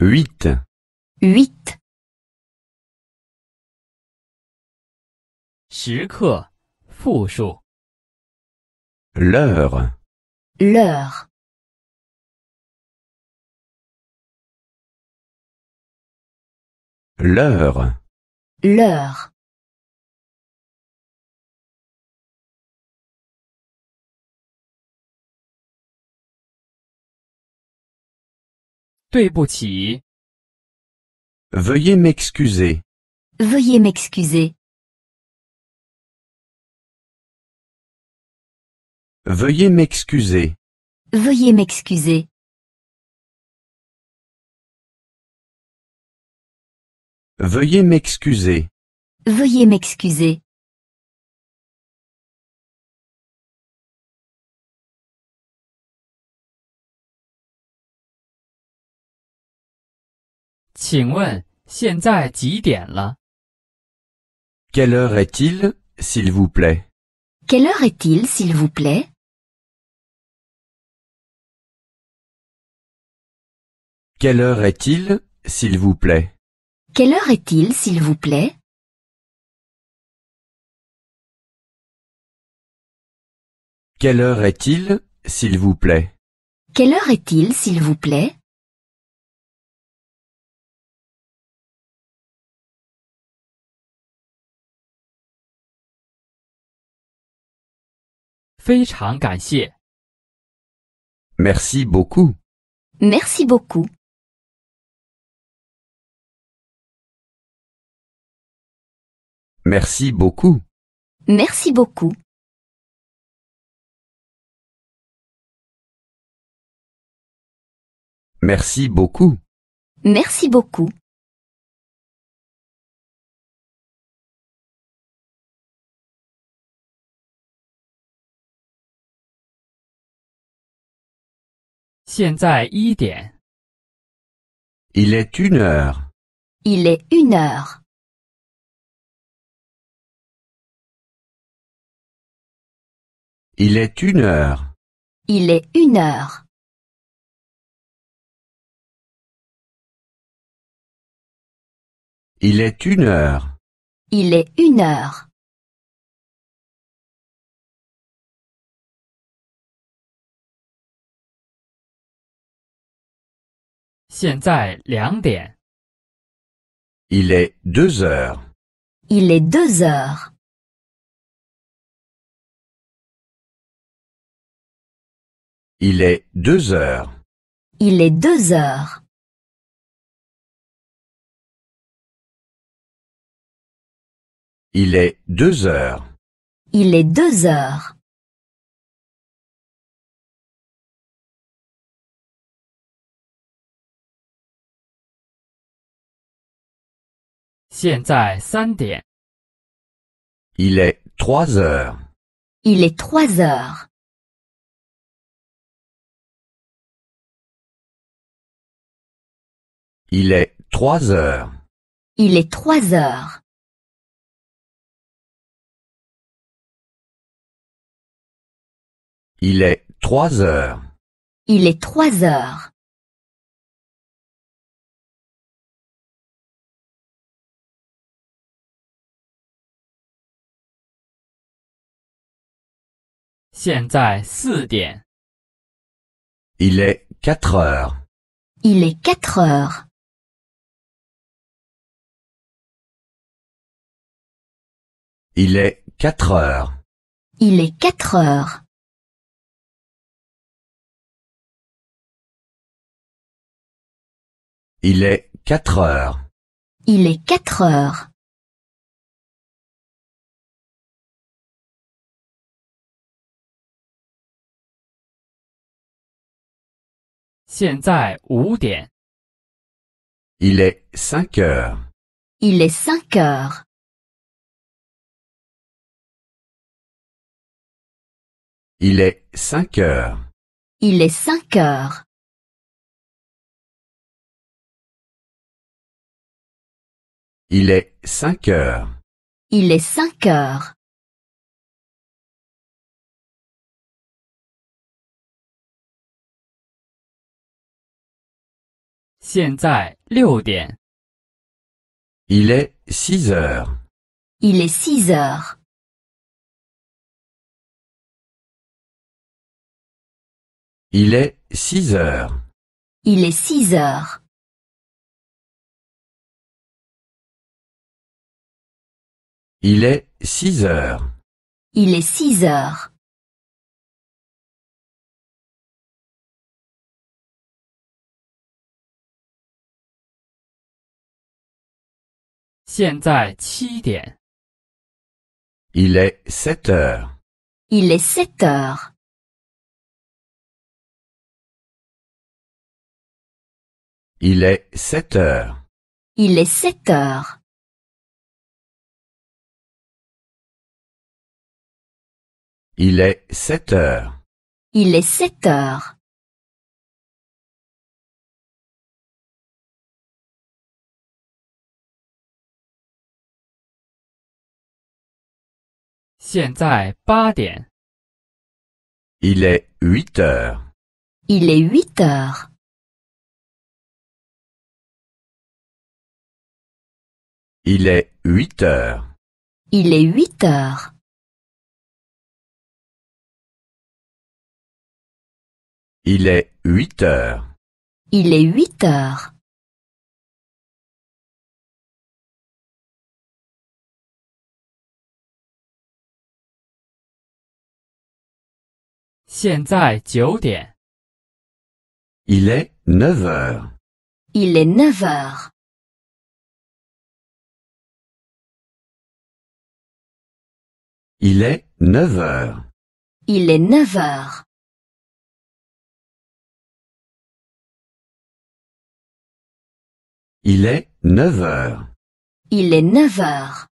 Huit. huit. L'heure.。L'heure. L'heure. Veuillez m'excuser. Veuillez m'excuser. Veuillez m'excuser. Veuillez m'excuser. Veuillez m'excuser. Veuillez m'excuser. Quelle heure est-il, s'il vous plaît? Quelle heure est-il, s'il vous plaît? Quelle heure est-il, s'il vous plaît? Quelle heure est-il, s'il vous plaît? Quelle heure est-il, s'il vous plaît? Merci beaucoup. Merci beaucoup. Merci beaucoup. Merci beaucoup. Merci beaucoup. Merci beaucoup. Il est une heure. Il est une heure. Il est une heure. Il est une heure. Il est une heure. Il est une heure. Il est deux heures. Il est deux heures. Il est deux heures. Il est deux heures. Il est deux heures. Il est deux heures. Il est trois heures. Il est trois heures. Il est trois heures. Il est trois heures. Il est trois heures. Il est trois heures. 现在四点。Il est quatre heures. Il est quatre heures. Il est quatre heures. Il est quatre heures. Il est quatre heures. Il est quatre heures. Il est cinq heures. Il est cinq heures. Il est cinq heures. Il est cinq heures. Il est cinq heures. Il est cinq heures. 现在 Il est 6h Il est 6h Il est 6h Il est 6h Il est 6h Il est 6h Il est sept heures. Il est sept heures. Il est sept heures. Il est sept heures. Il est sept heures. Il est sept heures. Il est huit heures. Il est huit heures. Il est huit heures. Il est huit heures. Il est huit heures. Il est huit heures. Il est neuf heures. Il est neuf heures. Il est neuf heures. Il est neuf heures. Il est neuf heures. Il est neuf heures.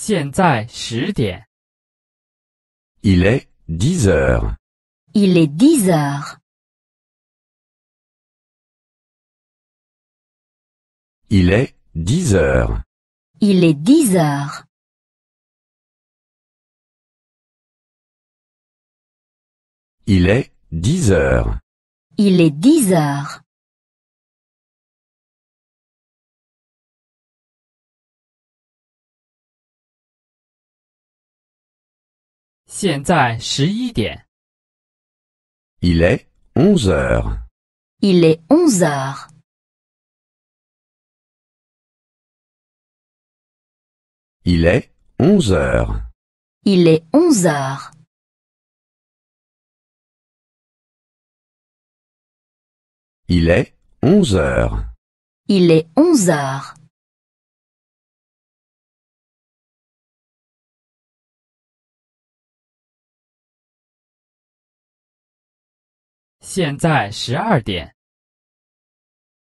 Il est dix heures. Il est dix heures. Il est dix heures. Il est dix heures. Il est dix heures. Il est dix heures. Il est onze heures. Il est onze heures. Il est onze heures. Il est onze heures. Il est onze heures. Il est onze heures.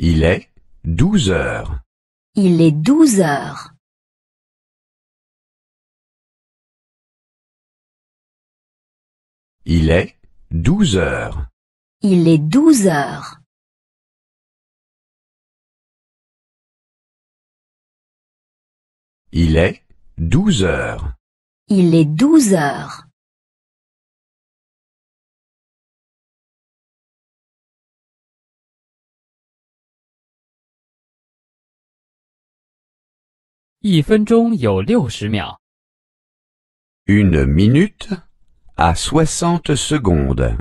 Il est douze heures. Il est douze heures. Il est douze heures. Il est douze heures. Il est douze heures. Il est douze heures. Une minute à soixante secondes.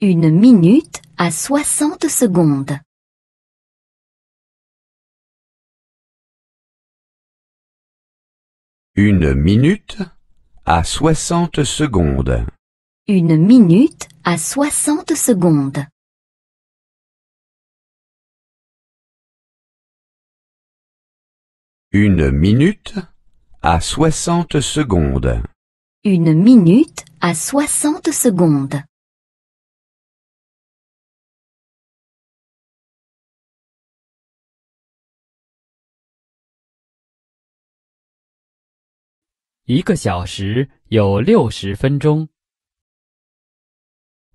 Une minute à soixante secondes. Une minute à soixante secondes. Une minute à soixante secondes. Une minute à soixante secondes. Une minute à soixante secondes.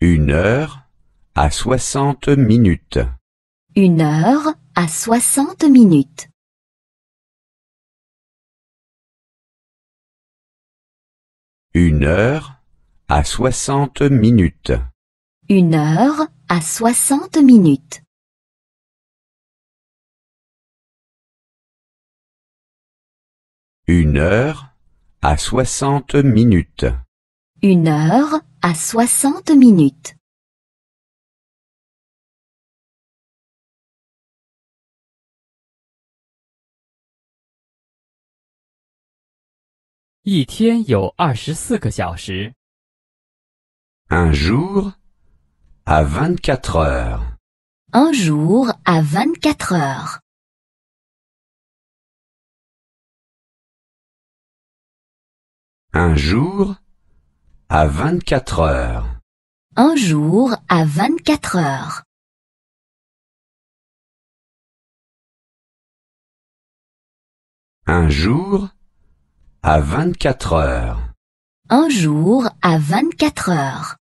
Une heure à soixante minutes. Une heure à soixante minutes. Une heure à soixante minutes. Une heure à soixante minutes. Une heure à soixante minutes. Une heure à soixante minutes. Un jour à vingt-quatre heures. Un jour à vingt-quatre heures. Un jour à vingt-quatre heures. Un jour à vingt-quatre heures. Un jour à 24 heures. Un jour à 24 heures.